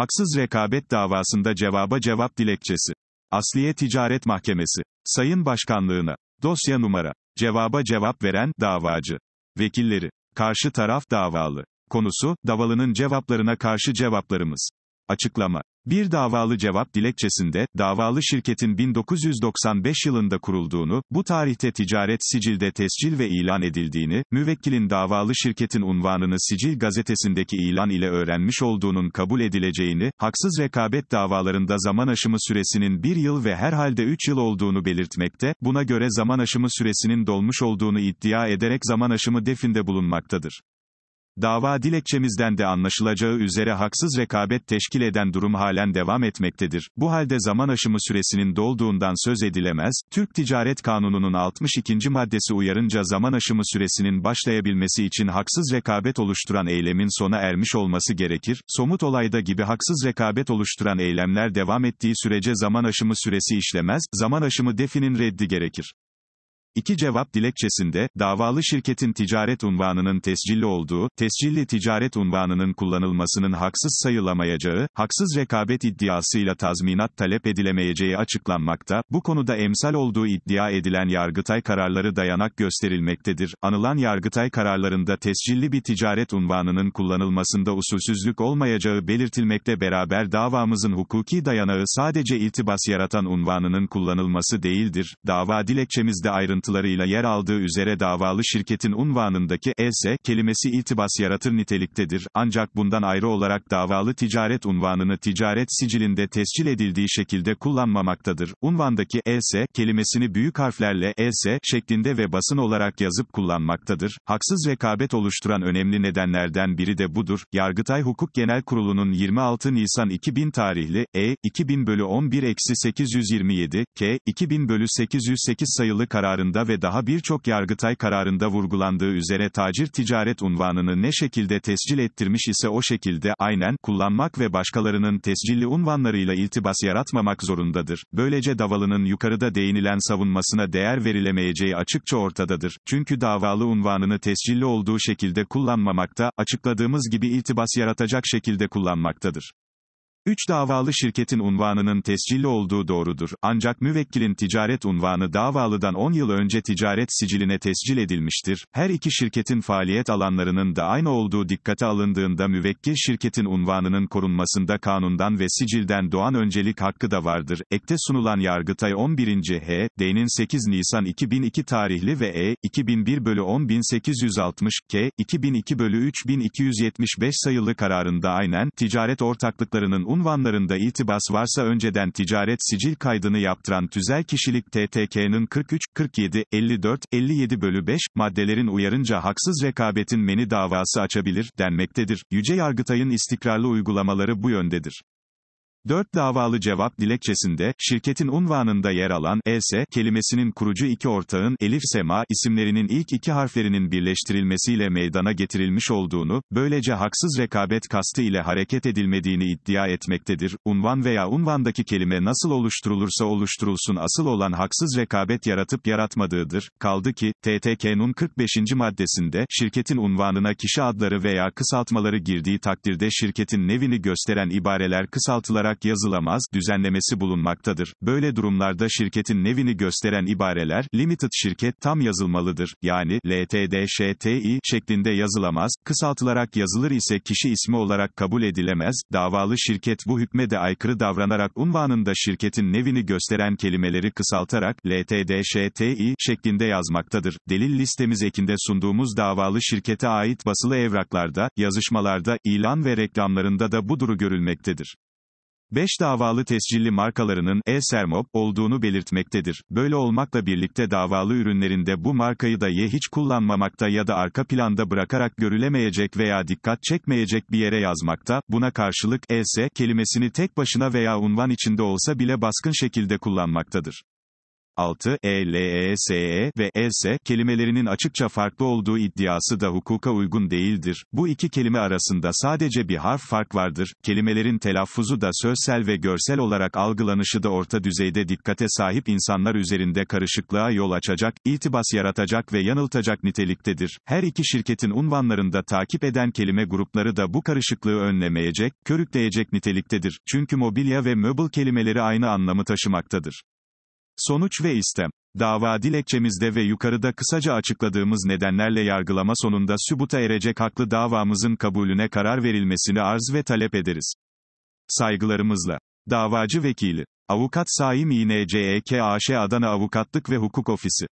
Haksız rekabet davasında cevaba cevap dilekçesi. Asliye Ticaret Mahkemesi. Sayın Başkanlığına. Dosya numara. Cevaba cevap veren, davacı. Vekilleri. Karşı taraf, davalı. Konusu, davalının cevaplarına karşı cevaplarımız. Açıklama. Bir davalı cevap dilekçesinde, davalı şirketin 1995 yılında kurulduğunu, bu tarihte ticaret sicilde tescil ve ilan edildiğini, müvekkilin davalı şirketin unvanını sicil gazetesindeki ilan ile öğrenmiş olduğunun kabul edileceğini, haksız rekabet davalarında zaman aşımı süresinin bir yıl ve herhalde üç yıl olduğunu belirtmekte, buna göre zaman aşımı süresinin dolmuş olduğunu iddia ederek zaman aşımı definde bulunmaktadır. Dava dilekçemizden de anlaşılacağı üzere haksız rekabet teşkil eden durum halen devam etmektedir. Bu halde zaman aşımı süresinin dolduğundan söz edilemez. Türk Ticaret Kanunu'nun 62. maddesi uyarınca zaman aşımı süresinin başlayabilmesi için haksız rekabet oluşturan eylemin sona ermiş olması gerekir. Somut olayda gibi haksız rekabet oluşturan eylemler devam ettiği sürece zaman aşımı süresi işlemez. Zaman aşımı definin reddi gerekir. İki cevap dilekçesinde, davalı şirketin ticaret unvanının tescilli olduğu, tescilli ticaret unvanının kullanılmasının haksız sayılamayacağı, haksız rekabet iddiasıyla tazminat talep edilemeyeceği açıklanmakta, bu konuda emsal olduğu iddia edilen Yargıtay kararları dayanak gösterilmektedir. Anılan Yargıtay kararlarında tescilli bir ticaret unvanının kullanılmasında usulsüzlük olmayacağı belirtilmekle beraber davamızın hukuki dayanağı sadece iltibas yaratan unvanının kullanılması değildir. Dava dilekçemizde ayrıntılı ayrıntılarıyla yer aldığı üzere davalı şirketin unvanındaki ES kelimesi iltibas yaratır niteliktedir, ancak bundan ayrı olarak davalı ticaret unvanını ticaret sicilinde tescil edildiği şekilde kullanmamaktadır. Unvandaki ES kelimesini büyük harflerle ES şeklinde ve basın olarak yazıp kullanmaktadır. Haksız rekabet oluşturan önemli nedenlerden biri de budur. Yargıtay Hukuk Genel Kurulu'nun 26 Nisan 2000 tarihli, E, 2000 bölü 11 827, K, 2000 bölü 808 sayılı kararında kararında ve daha birçok yargıtay kararında vurgulandığı üzere tacir ticaret unvanını ne şekilde tescil ettirmiş ise o şekilde, aynen, kullanmak ve başkalarının tescilli unvanlarıyla iltibas yaratmamak zorundadır. Böylece davalının yukarıda değinilen savunmasına değer verilemeyeceği açıkça ortadadır. Çünkü davalı unvanını tescilli olduğu şekilde kullanmamakta, açıkladığımız gibi iltibas yaratacak şekilde kullanmaktadır. 3 davalı şirketin unvanının tescilli olduğu doğrudur, ancak müvekkilin ticaret unvanı davalıdan 10 yıl önce ticaret siciline tescil edilmiştir. Her iki şirketin faaliyet alanlarının da aynı olduğu dikkate alındığında müvekkil şirketin unvanının korunmasında kanundan ve sicilden doğan öncelik hakkı da vardır. Ekte sunulan Yargıtay 11. H, D'nin 8 Nisan 2002 tarihli ve E, 2001 bölü 10860, K, 2002 bölü 3275 sayılı kararında aynen, ticaret ortaklıklarının unvanlarında itibas varsa önceden ticaret sicil kaydını yaptıran tüzel kişilik TTK'nın 43, 47, 54, 57 bölü 5, maddelerin uyarınca haksız rekabetin meni davası açabilir, denmektedir. Yüce Yargıtay'ın istikrarlı uygulamaları bu yöndedir. 4 davalı cevap dilekçesinde, şirketin unvanında yer alan Else kelimesinin kurucu iki ortağın Elif Sema isimlerinin ilk iki harflerinin birleştirilmesiyle meydana getirilmiş olduğunu, böylece haksız rekabet kastı ile hareket edilmediğini iddia etmektedir. Unvan veya unvandaki kelime nasıl oluşturulursa oluşturulsun asıl olan haksız rekabet yaratıp yaratmadığıdır. Kaldı ki, TTK'nun 45. maddesinde, şirketin unvanına kişi adları veya kısaltmaları girdiği takdirde şirketin nevini gösteren ibareler kısaltılarak olarak yazılamaz düzenlemesi bulunmaktadır. Böyle durumlarda şirketin nevini gösteren ibareler limited şirket tam yazılmalıdır. Yani LTDŞTİ şeklinde yazılamaz, kısaltılarak yazılır ise kişi ismi olarak kabul edilemez. Davalı şirket bu hükme de aykırı davranarak unvanında şirketin nevini gösteren kelimeleri kısaltarak LTDŞTİ şeklinde yazmaktadır. Delil listemiz ekinde sunduğumuz davalı şirkete ait basılı evraklarda, yazışmalarda, ilan ve reklamlarında da bu duru görülmektedir. 5 davalı tescilli markalarının e-Sermop olduğunu belirtmektedir. Böyle olmakla birlikte davalı ürünlerinde bu markayı da ye hiç kullanmamakta ya da arka planda bırakarak görülemeyecek veya dikkat çekmeyecek bir yere yazmakta. Buna karşılık es kelimesini tek başına veya unvan içinde olsa bile baskın şekilde kullanmaktadır. 6, e, L E E S E ve e, S kelimelerinin açıkça farklı olduğu iddiası da hukuka uygun değildir. Bu iki kelime arasında sadece bir harf fark vardır. Kelimelerin telaffuzu da sözsel ve görsel olarak algılanışı da orta düzeyde dikkate sahip insanlar üzerinde karışıklığa yol açacak, iltibas yaratacak ve yanıltacak niteliktedir. Her iki şirketin unvanlarında takip eden kelime grupları da bu karışıklığı önlemeyecek, körükleyecek niteliktedir. Çünkü mobilya ve möbel kelimeleri aynı anlamı taşımaktadır. Sonuç ve istem. Dava dilekçemizde ve yukarıda kısaca açıkladığımız nedenlerle yargılama sonunda sübuta erecek haklı davamızın kabulüne karar verilmesini arz ve talep ederiz. Saygılarımızla. Davacı Vekili. Avukat Saim İNCEKAŞ Adana Avukatlık ve Hukuk Ofisi.